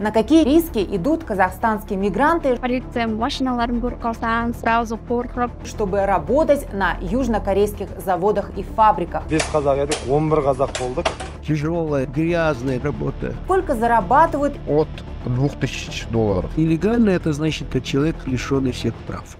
На какие риски идут казахстанские мигранты, чтобы работать на южнокорейских заводах и фабриках? Здесь казах, я казах Тяжелая, грязная работа. Сколько зарабатывают? От 2000 долларов. Нелегально это значит, что человек лишенный всех прав.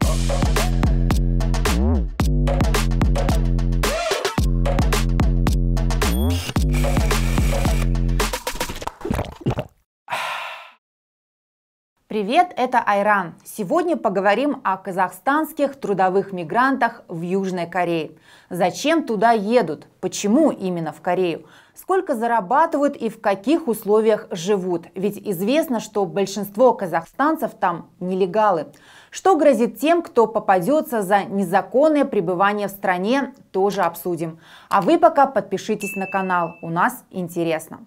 Привет, это Айран. Сегодня поговорим о казахстанских трудовых мигрантах в Южной Корее. Зачем туда едут? Почему именно в Корею? Сколько зарабатывают и в каких условиях живут? Ведь известно, что большинство казахстанцев там нелегалы. Что грозит тем, кто попадется за незаконное пребывание в стране, тоже обсудим. А вы пока подпишитесь на канал, у нас интересно.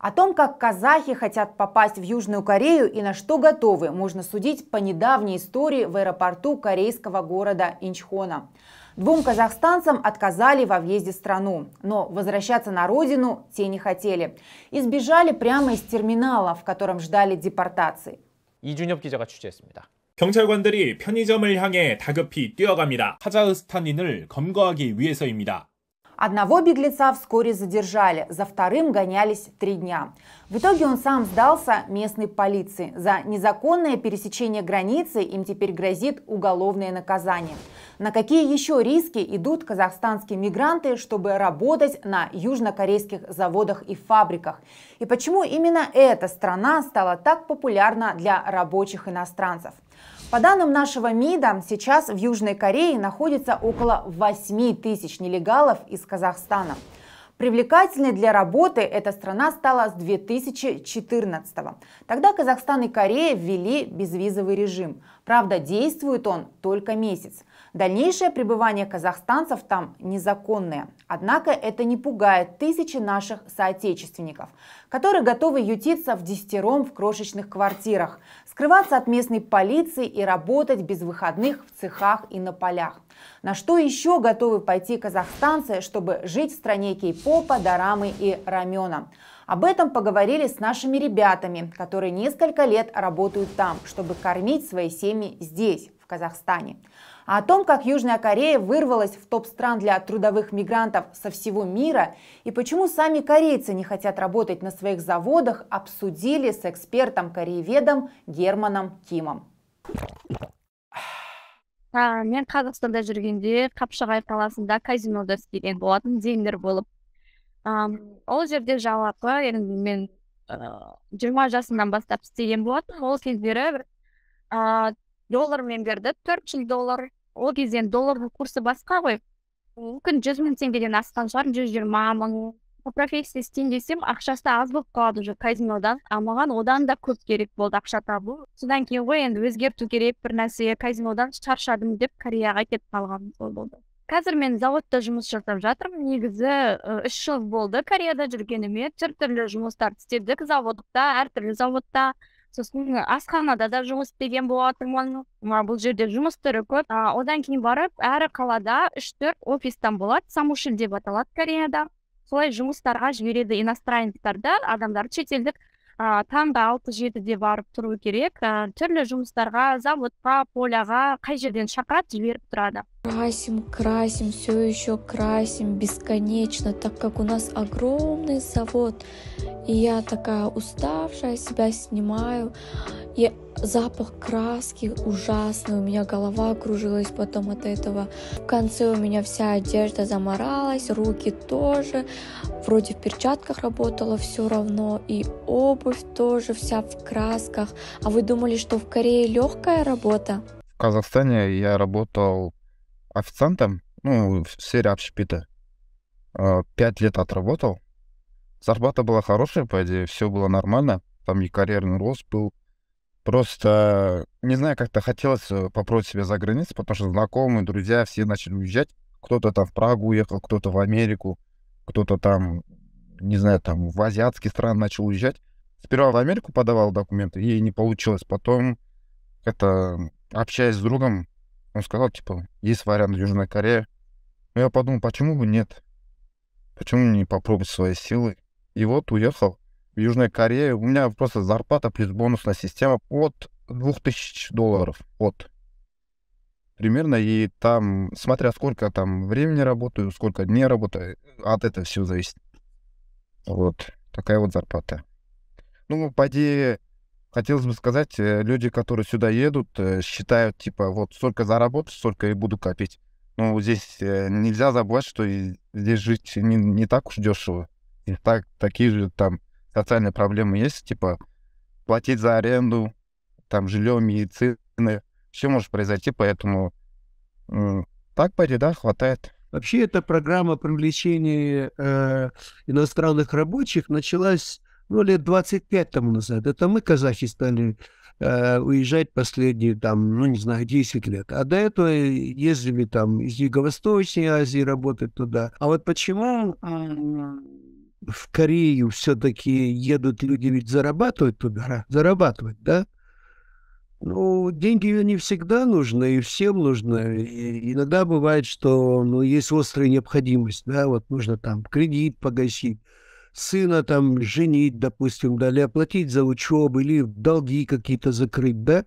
О том, как казахи хотят попасть в Южную Корею и на что готовы, можно судить по недавней истории в аэропорту корейского города Инчхона. Двум казахстанцам отказали во въезде в страну, но возвращаться на родину те не хотели. И сбежали прямо из терминала, в котором ждали депортации. 이준엽 기자가 취재했습니다. 경찰관들이 편의점을 향해 다급히 뛰어갑니다. 카자흐스탄인을 검거하기 위해서입니다. Одного беглеца вскоре задержали, за вторым гонялись три дня. В итоге он сам сдался местной полиции. За незаконное пересечение границы им теперь грозит уголовное наказание. На какие еще риски идут казахстанские мигранты, чтобы работать на южнокорейских заводах и фабриках? И почему именно эта страна стала так популярна для рабочих иностранцев? По данным нашего МИДа, сейчас в Южной Корее находится около 8 тысяч нелегалов из Казахстана. Привлекательной для работы эта страна стала с 2014 -го. Тогда Казахстан и Корея ввели безвизовый режим. Правда, действует он только месяц. Дальнейшее пребывание казахстанцев там незаконное. Однако это не пугает тысячи наших соотечественников, которые готовы ютиться в десятером в крошечных квартирах, скрываться от местной полиции и работать без выходных в цехах и на полях. На что еще готовы пойти казахстанцы, чтобы жить в стране кей-попа, дорамы и рамена? Об этом поговорили с нашими ребятами, которые несколько лет работают там, чтобы кормить свои семьи здесь, в Казахстане. А о том, как Южная Корея вырвалась в топ стран для трудовых мигрантов со всего мира и почему сами корейцы не хотят работать на своих заводах, обсудили с экспертом-корееведом Германом Кимом. А мен қазақстанда жүргенде қапшағай қаласында казинода істеген болатын зейнер болып ол жерде жалақы енді мен а, жиырма жасымнан бастап істеген болатынмын ол кездері бір а, доллармен берді төрт жүз доллар ол кезде енді доллардың курсы басқа ғой мүмкін жүз мың теңгеден асқан шығар жүз жиырма мың профессия істейін десем ақшасы аз болып қалады уже казинодан а маған одан да көп керек болды ақша табу содан кейін ғой енді өзгерту керек бір нәрсе казинодан шаршадым деп кореяға кетіп қалғаным сол болды қазір мен зауытта жұмыс жасап жатырмын негізі үш жыл болды кореяда жүргеніме түр түрлі жұмыстар істедік заводта әртүрлі заводта сосын асханада да жұмыс істеген болатынмын бұл жерде жұмыс түрі көп а, одан кейін барып әрі қалада үш төрт офистан болады самушиль деп аталады кореяда солай жұмыстарға жібереді иностранецтарды адамдар шетелдік ыыы таңғы алты жетіде барып тұру керек ә, түрлі жұмыстарға заводқа поляға қай жерден шақырады жіберіп тұрады Красим, красим, все еще красим бесконечно, так как у нас огромный завод. И я такая уставшая, себя снимаю. И запах краски ужасный, у меня голова кружилась потом от этого. В конце у меня вся одежда заморалась, руки тоже. Вроде в перчатках работала все равно, и обувь тоже вся в красках. А вы думали, что в Корее легкая работа? В Казахстане я работал официантом, ну, в сфере общепита. А, пять лет отработал. Зарплата была хорошая, по идее, все было нормально. Там и карьерный рост был. Просто, не знаю, как-то хотелось э, попробовать себя за границей, потому что знакомые, друзья, все начали уезжать. Кто-то там в Прагу уехал, кто-то в Америку, кто-то там, не знаю, там в азиатские страны начал уезжать. Сперва в Америку подавал документы, ей не получилось. Потом, это общаясь с другом, он сказал, типа, есть вариант Южная Корея. Но я подумал, почему бы нет? Почему не попробовать свои силы? И вот уехал в Южную Корею. У меня просто зарплата плюс бонусная система от 2000 долларов. От. Примерно. И там, смотря сколько там времени работаю, сколько дней работаю, от этого все зависит. Вот. Такая вот зарплата. Ну, по идее, хотелось бы сказать, э, люди, которые сюда едут, э, считают, типа, вот столько заработаю, столько и буду копить. Ну, здесь э, нельзя забывать, что здесь жить не, не так уж дешево. И так, такие же там социальные проблемы есть, типа, платить за аренду, там, жилье, медицины. Все может произойти, поэтому так по да, хватает. Вообще эта программа привлечения э, иностранных рабочих началась ну, лет 25 тому назад. Это мы, казахи, стали э, уезжать последние, там, ну, не знаю, 10 лет. А до этого ездили там из Юго-Восточной Азии работать туда. А вот почему в Корею все-таки едут люди ведь зарабатывать туда, а? зарабатывать, да? Ну, деньги не всегда нужны, и всем нужно. И иногда бывает, что ну, есть острая необходимость, да, вот нужно там кредит погасить, сына там женить, допустим, да, или оплатить за учебу, или долги какие-то закрыть, да?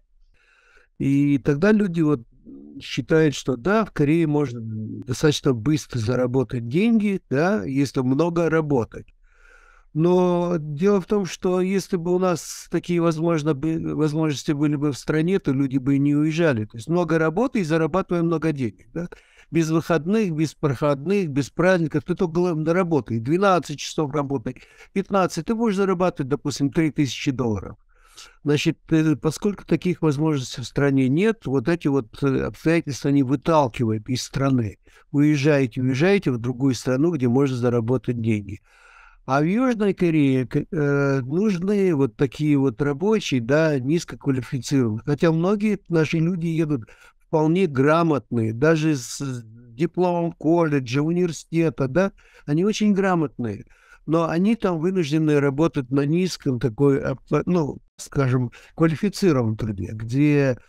И тогда люди вот считают, что да, в Корее можно достаточно быстро заработать деньги, да, если много работать. Но дело в том, что если бы у нас такие возможно, бы возможности были бы в стране, то люди бы не уезжали. То есть много работы и зарабатываем много денег. Да? без выходных, без проходных, без праздников, ты только на работе, 12 часов работы, 15, ты можешь зарабатывать, допустим, 3000 долларов. Значит, поскольку таких возможностей в стране нет, вот эти вот э, обстоятельства они выталкивают из страны. Уезжаете, уезжаете в другую страну, где можно заработать деньги. А в Южной Корее э, нужны вот такие вот рабочие, да, низкоквалифицированные. Хотя многие наши люди едут вполне грамотные, даже с дипломом колледжа, университета, да, они очень грамотные, но они там вынуждены работать на низком такой, а, ну, скажем, квалифицированном труде, где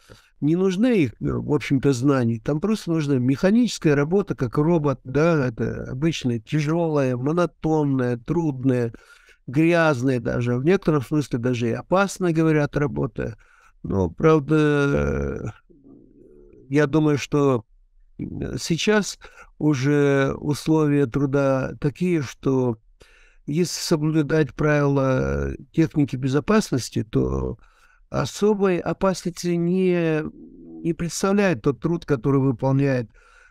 не нужны их, э, в общем-то, знания. Там просто нужна механическая работа, как робот, да, это обычная тяжелая, монотонная, трудная, грязная даже, в некотором смысле даже и опасная, говорят, работа. Но, правда, я думаю, что э, сейчас уже условия труда такие, что если соблюдать правила техники безопасности, то особой опасности не, не представляет тот труд, который выполняет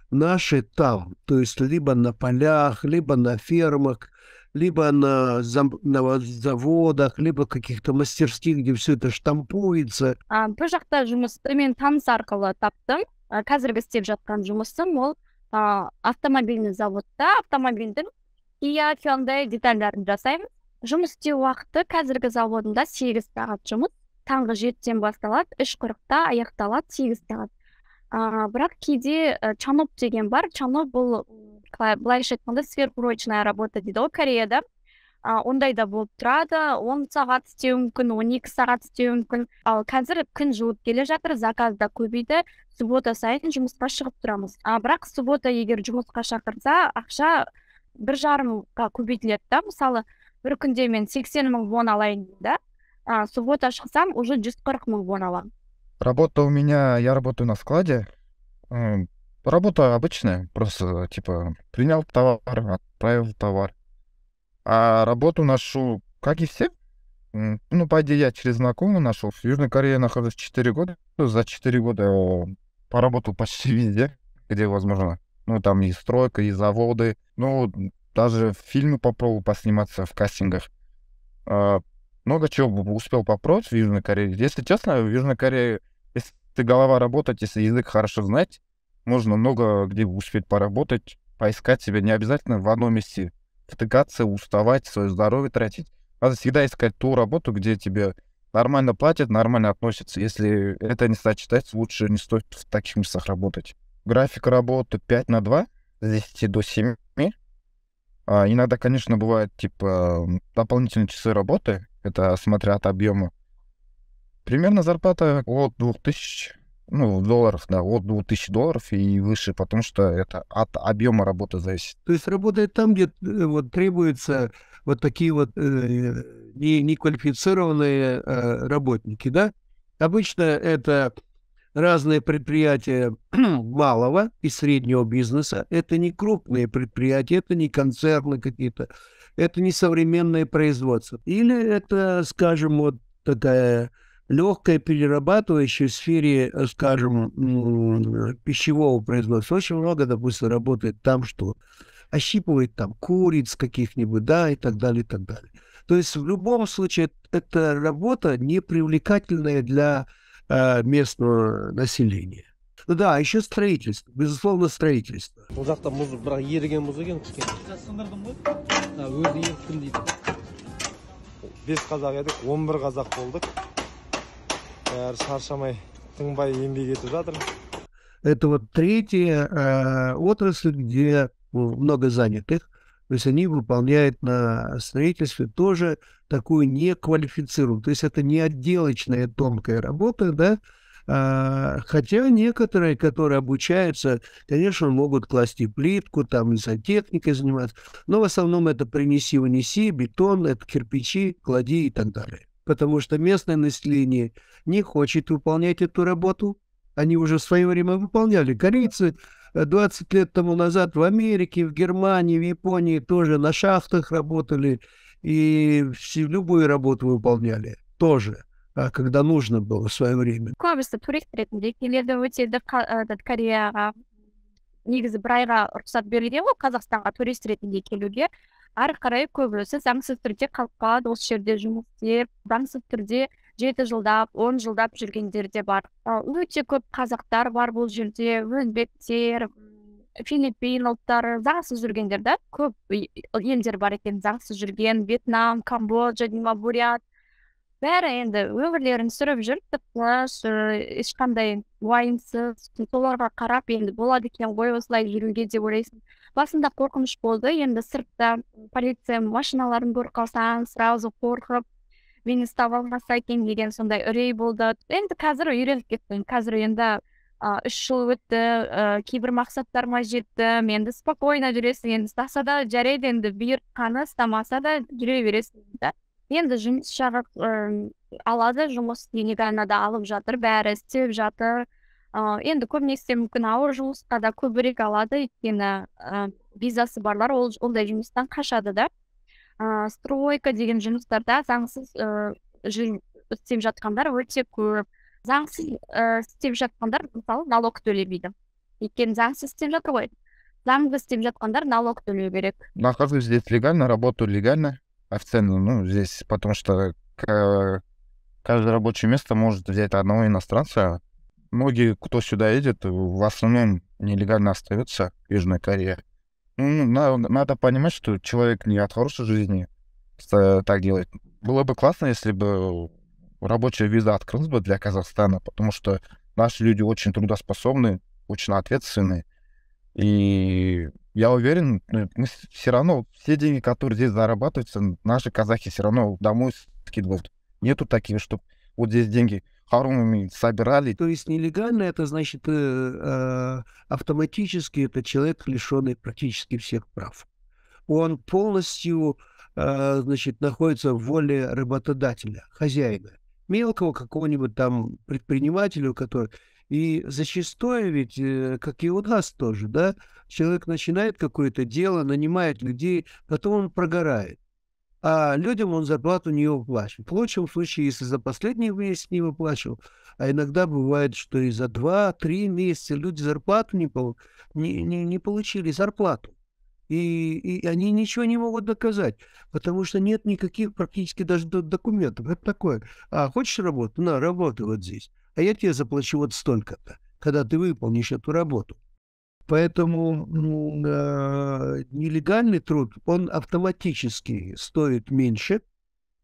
наши там, то есть либо на полях, либо на фермах, либо на, зам- на заводах, либо каких-то мастерских, где все это штампуется. А, бұл жақта жұмысты мен таныс арқылы таптым. А, қазіргі істеп жатқан жұмысым ол а, автомобильный заводта автомобильдің Kia Hyundai детальдарын жасаймын. Жұмыс істеу уақыты қазіргі заводында 8 сағат жұмыс. Таңғы 7-ден басталады, 3.40-та аяқталады 8 сағат ыыы бірақ кейде і э, деген бар чанок бұл былайша айтқанда сверхурочная работа дейді ғой кореяда а, ондай да болып тұрады он сағат істеуі мүмкін он екі сағат істеуі мүмкін ал қазір күн жылып келе жатыр заказ да көбейді суббота сайын жұмысқа шығып тұрамыз а бірақ суббота егер жұмысқа шақырса ақша бір жарымға көбейтіледі да мысалы бір күнде мен сексен мың вон алайын да а, суббота шықсам уже жүз қырық мың вон аламын Работа у меня, я работаю на складе. Эм, работа обычная, просто типа принял товар, отправил товар. А работу ношу, как и все, ну, по идее, я через знакомого нашел. В Южной Корее нахожусь 4 года. За 4 года я э, поработал почти везде, где возможно. Ну, там и стройка, и заводы. Ну, даже в фильмы попробовал посниматься в кастингах. Э, много чего успел попробовать в Южной Корее. Если честно, в Южной Корее ты голова работать, если язык хорошо знать, можно много где успеть поработать, поискать себя. Не обязательно в одном месте втыкаться, уставать, свое здоровье тратить. Надо всегда искать ту работу, где тебе нормально платят, нормально относятся. Если это не сочетается, лучше не стоит в таких местах работать. График работы 5 на 2, с 10 до 7. А, иногда, конечно, бывает типа, дополнительные часы работы, это смотря от объема. Примерно зарплата от 2000, ну, в долларах, да, от 2000 долларов и выше, потому что это от объема работы зависит. То есть работает там, где э, вот требуется вот такие вот э, не, неквалифицированные э, работники, да? Обычно это разные предприятия малого и среднего бизнеса. Это не крупные предприятия, это не концерны какие-то, это не современные производство. Или это, скажем, вот такая легкое перерабатывающее в сфере, э, скажем, пищевого производства. Очень много, допустим, работает там, что ощипывает там куриц каких-нибудь, да, и так далее, и так далее. То есть в любом случае эта работа непривлекательная для э, местного населения. Ну да, еще строительство, безусловно, строительство. Ну, Без казак едік, 11 казак бәрі шаршамай тынбай еңбек етіп жатыр это вот третья э, отрасль где э, много занятых то есть они выполняют на строительстве тоже такую неквалифицированную. То есть это не отделочная тонкая работа, да, а, хотя некоторые, которые обучаются, конечно, могут класть и плитку, там, и сантехникой заниматься, но в основном это принеси, унеси, бетон, это кирпичи, клади и так далее потому что местное население не хочет выполнять эту работу. Они уже в свое время выполняли. Корейцы 20 лет тому назад в Америке, в Германии, в Японии тоже на шахтах работали и любую работу выполняли тоже, а, когда нужно было в свое время. негізі бір айға рұқсат берілген ғой қазақстанға турист ретінде люди? ары қарай көбісі заңсыз түрде қалып қалады осы жерде жұмыс істеп заңсыз түрде жеті жылдап он жылдап жүргендер де бар өте көп қазақтар бар бұл жерде өзбектер филиппин ұлттары заңсыз жүргендер да көп елдер бар екен заңсыз жүрген вьетнам камбоджа дима бурят бәрі енді өмірлерін сүріп жүр тіпті ешқандай уайымсыз соларға қарап енді болады екен ғой осылай жүруге деп ойлайсың басында қорқыныш болды енді сыртта полиция машиналарын көріп қалсаң сразу қорқып мені ұстап алмаса екен деген сондай үрей болды енді қазір үйреніп кеттім қазір енді үш жыл өтті ыыы кейбір мақсаттарыма жеттім енді спокойно жүресің енді ұстаса да жарайды енді бұйыртқаны ұстамаса да жүре бересің да енді жұмыс жарық алады жұмыс нелегально да алып жатыр бәрі істеп жатыр ыыы енді көбінесе мүмкін ауыр жұмысқа да көбірек алады өйткені ә, визасы барлар ол ондай жұмыстан қашады да ә, стройка деген жұмыстарда заңсыз ә, істеп жатқандар өте көп заңсыз ә, істеп жатқандар мысалы налог төлемейді өйткені заңсыз істеп жатыр ғой заңды істеп жатқандар налог төлеу керек нахожусь здесь легально работаю легально а ну, здесь, потому что каждое рабочее место может взять одного иностранца. Многие, кто сюда едет, в основном нелегально остаются в Южной Корее. Ну, ну надо, надо понимать, что человек не от хорошей жизни так делает. Было бы классно, если бы рабочая виза открылась бы для Казахстана, потому что наши люди очень трудоспособны, очень ответственные. И я уверен, ну, мы все равно, все деньги, которые здесь зарабатываются, наши казахи все равно домой скидывают. Нету таких, что вот здесь деньги хоромами собирали. То есть нелегально это значит э, э автоматически это человек, лишенный практически всех прав. Он полностью э, значит, находится в воле работодателя, хозяина, мелкого какого-нибудь там предпринимателя, который и зачастую ведь, э, как и у нас тоже, да, человек начинает какое-то дело, нанимает людей, потом он прогорает. А людям он зарплату не выплачивает. В лучшем случае, если за последний месяц не выплачивал, а иногда бывает, что и за 2-3 месяца люди зарплату не, пол... не, не, не получили, зарплату. И, и они ничего не могут доказать, потому что нет никаких практически даже документов. Это такое. А хочешь работу? На, работу вот здесь а я тебе заплачу вот столько-то, когда ты выполнишь эту работу. Поэтому ну, э, нелегальный труд, он автоматически стоит меньше,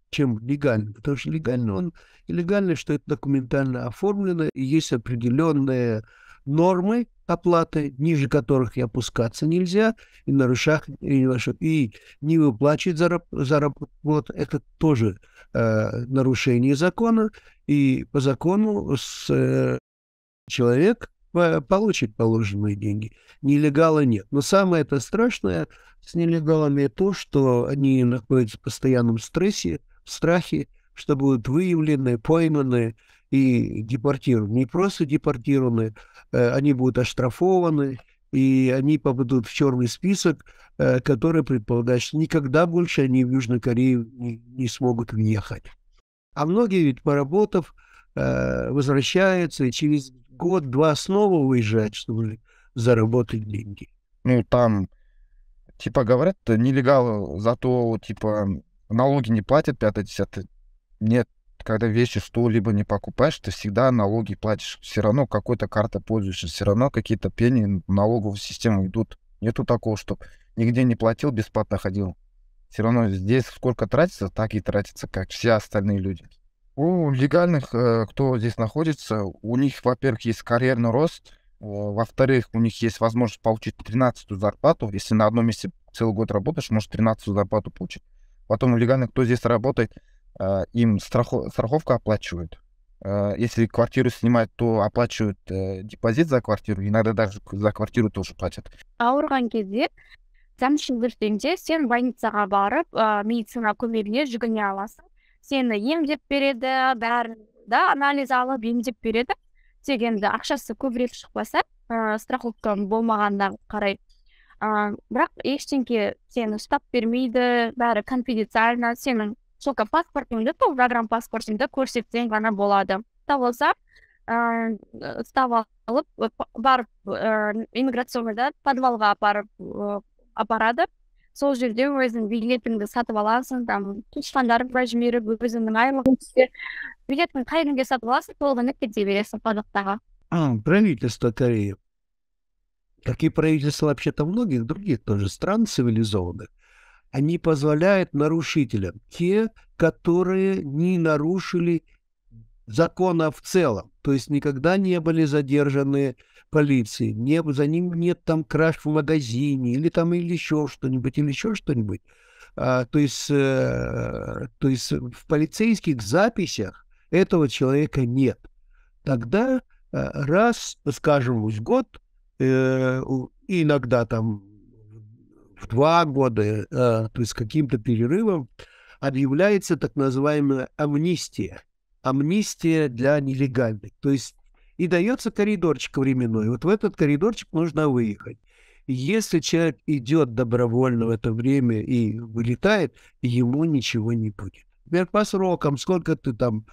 чем легальный, потому что легальный он и легальный, что это документально оформлено, и есть определенные нормы, оплаты, ниже которых и опускаться нельзя, и нарушать, и, и не выплачивать зарап, заработку. Вот это тоже э, нарушение закона, и по закону с, э, человек э, получит положенные деньги. Нелегала нет. Но самое это страшное с нелегалами то, что они находятся в постоянном стрессе, в страхе, что будут выявлены, пойманы, и депортированы. Не просто депортированы, э, они будут оштрафованы, и они попадут в черный список, э, который предполагает, что никогда больше они в Южную Корею не, не смогут въехать. А многие ведь поработав э, возвращаются и через год-два снова уезжают, чтобы заработать деньги. Ну, там, типа, говорят, нелегал, зато, типа, налоги не платят, 5-10. Нет, когда вещи что-либо не покупаешь, ты всегда налоги платишь. Все равно какой-то картой пользуешься, все равно какие-то пени налоговую систему идут. Нету такого, что нигде не платил, бесплатно ходил. Все равно здесь сколько тратится, так и тратится, как все остальные люди. У легальных, э, кто здесь находится, у них, во-первых, есть карьерный рост, э, во-вторых, у них есть возможность получить 13 зарплату. Если на одном месте целый год работаешь, можешь 13 зарплату получить. Потом легальных, кто здесь работает, Э, им страховка страховку оплачивают. Э, если квартиру снимают, то оплачивают э, депозит за квартиру, иногда даже за квартиру тоже платят. ауырған кезде тамшын сен больницаға барып медицина көмегіне жүгіне аласың сені емдеп береді бәрін да анализ алып емдеп береді тек ақшасы көбірек шықпаса страховка страховка қарай бірақ ештеңке сені ұстап бермейді бәрі конфиденциально сенің только паспортыңды сол загранпаспортыңды көрсетсең ғана болады болса ыыы ұстап э, э, алып барып ыыы э, иммиграционныйда подвалға апарып апарады сол жерде өзің билетіңді сатып аласың там туысқандарыңа жіберіп өзіңнің айлығың түссе билетің қай күнге сатып аласың сол кете бересің қазақстанға а правительство кореи как и правительство вообще-то многих других тоже стран цивилизованных они а позволяют нарушителям, те, которые не нарушили закона в целом, то есть никогда не были задержаны полицией, не, за ним нет там краж в магазине или там или еще что-нибудь, или еще что-нибудь. А, то, есть, э, то есть в полицейских записях этого человека нет. Тогда э, раз, скажем, в год, э, иногда там в два года, э, то есть с каким-то перерывом, объявляется так называемая амнистия. Амнистия для нелегальных. То есть и дается коридорчик временной. Вот в этот коридорчик нужно выехать. Если человек идет добровольно в это время и вылетает, ему ничего не будет. Например, по срокам, сколько ты там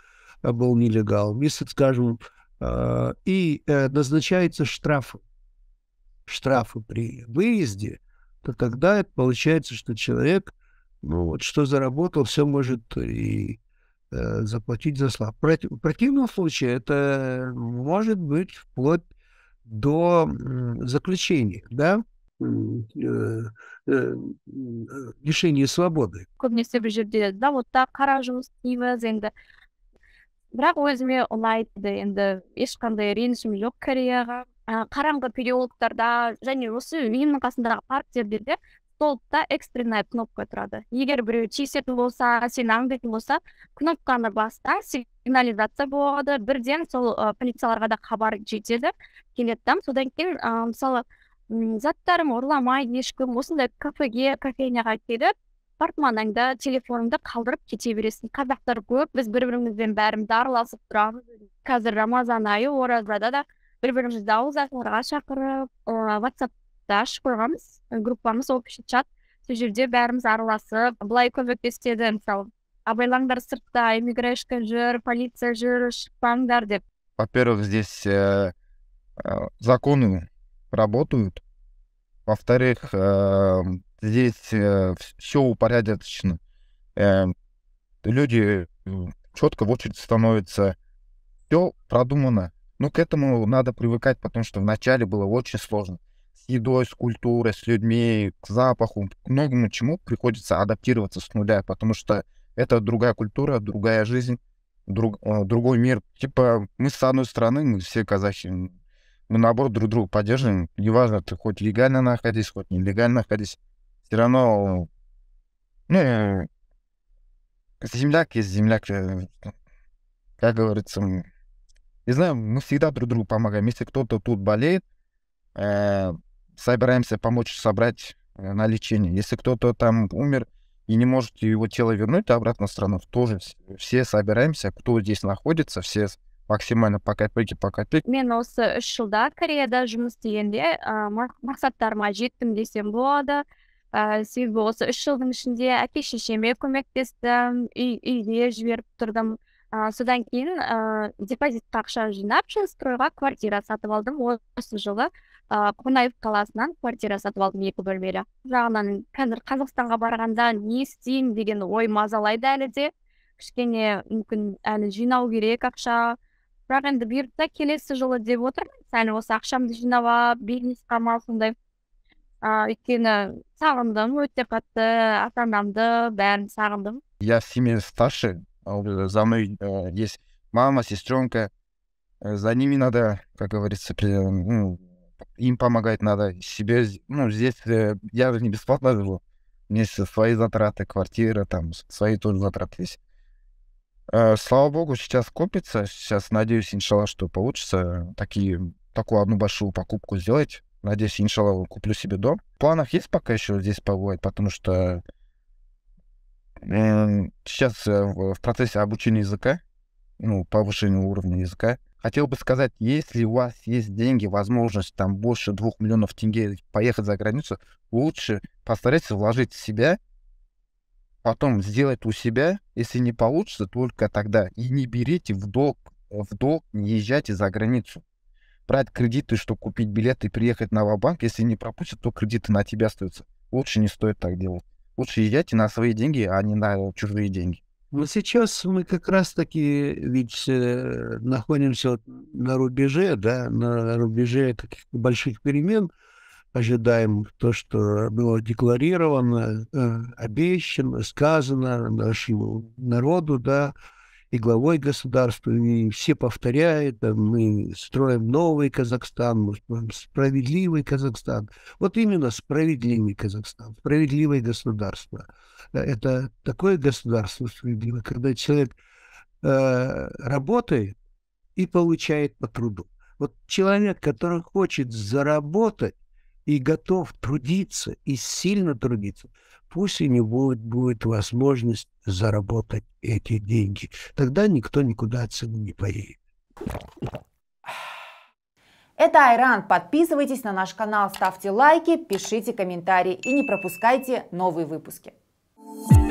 э, был нелегалом, если, скажем, э, и э, назначаются штрафы. Штрафы при выезде то тогда это получается, что человек, ну вот что заработал, все может и э, заплатить за слаб. Против, в противном случае это может быть вплоть до э, заключения, да, э, э, э, лишение свободы көбінесе бір жерде так қара жұмыс істейміз енді бірақ өзіме ұнайды енді ешқандай ренішім жоқ кореяға қараңғы переулоктарда және осы үйімнің қасындағы парктерде де столбта экстренная кнопка тұрады егер біреу тиісетін болса сені аңдайтын болса кнопканы баста сигнализация болады бірден сол ә, полицияларға да хабар жетеді келеді да содан кейін ә, мысалы заттарым ұрламайды ешкім осындай кафеге кофейняға келіп портмонаңда телефоныңды қалдырып кете бересің қазақтар көп біз бір бірімізбен бәріміз араласып тұрамыз қазір рамазан айы оразада да bir birimizdä ol zatlarga çakyryp, WhatsAppda группа gruppamyz общий чат. Şu жерде бәрimiз араласып, э, былай көмектеседі мысалы абайлаңдар сыртта эмиграшка жүр полиция жир, шықпаңдар деп во первых здесь э, э, законы работают во вторых э, здесь э, все упорядочено э, люди э, четко в очередь становятся все продумано ну, к этому надо привыкать, потому что вначале было очень сложно. С едой, с культурой, с людьми, к запаху, к многому чему приходится адаптироваться с нуля, потому что это другая культура, другая жизнь, друг, а, другой мир. Типа мы с одной стороны, мы все казахи, мы наоборот друг друга поддерживаем. Неважно, ты хоть легально находись, хоть нелегально находись, все равно ну, э, земляк есть земляк, э, как говорится, не знаю, мы всегда друг другу помогаем. Если кто-то тут болеет, э, собираемся помочь собрать э, на лечение. Если кто-то там умер и не может его тело вернуть обратно в страну, тоже все собираемся, кто здесь находится, все максимально по копейке по копейке мен ну, осы үш э, жылда кореяда жұмыс істегенде мақсаттарыма жеттім десем болады а, себебі э, осы үш жылдың ішінде әке а шешеме көмектестім үй, жіберіп тұрдым ә, содан кейін ә, депозитке ақша жинап стройға квартира сатып алдым осы жылы ә, қонаев қаласынан квартира сатып алдым екі бөлмелі жағынан қазір қазақстанға барғанда не істеймін деген ой мазалайды әлі де кішкене мүмкін әлі жинау керек ақша бірақ енді бұйыртса келесі жылы деп отырмын сәл осы ақшамды жинап алып бизнес қамал сондай ыыы өйткені сағындым өте қатты ата анамды бәрін сағындым я семен старше А, э, за мной э, есть мама, сестренка, э, за ними надо, как говорится, ну, им помогать надо, себе, ну, здесь я же не бесплатно живу, у меня есть свои затраты, квартира, там, свои тоже затраты есть. Слава богу, сейчас копится, сейчас, надеюсь, иншалла, что получится такие, такую одну большую покупку сделать. Надеюсь, иншалла, куплю себе дом. В планах есть пока еще здесь побывать, потому что сейчас эм, э, в процессе обучения языка, ну, повышения уровня языка, хотел бы сказать, если у вас есть деньги, возможность там больше двух миллионов тенге поехать за границу, лучше постарайтесь вложить в себя, потом сделать у себя, если не получится, только тогда. И не берите в долг, в долг не езжайте за границу. Брать кредиты, чтобы купить билеты и приехать на Вабанк, если не пропустят, то кредиты на тебя остаются. Лучше не стоит так делать. Лучше езжайте на свои деньги, а не на чужие деньги. Ну сейчас мы как раз-таки ведь э, находимся на рубеже, да, на рубеже каких-то больших перемен. Ожидаем то, что было декларировано, э, обещано, сказано нашему народу, да, и главой государства, и все повторяют, там, мы строим новый Казахстан, мы строим справедливый Казахстан. Вот именно справедливый Казахстан, справедливое государство. Э, это такое государство справедливое, когда человек э, работает и получает по труду. Вот человек, который хочет заработать, и готов трудиться, и сильно трудиться, пусть у него будет, будет возможность заработать эти деньги. Тогда никто никуда отсюда не поедет. Это Айран. Подписывайтесь на наш канал, ставьте лайки, пишите комментарии и не пропускайте новые выпуски. thank you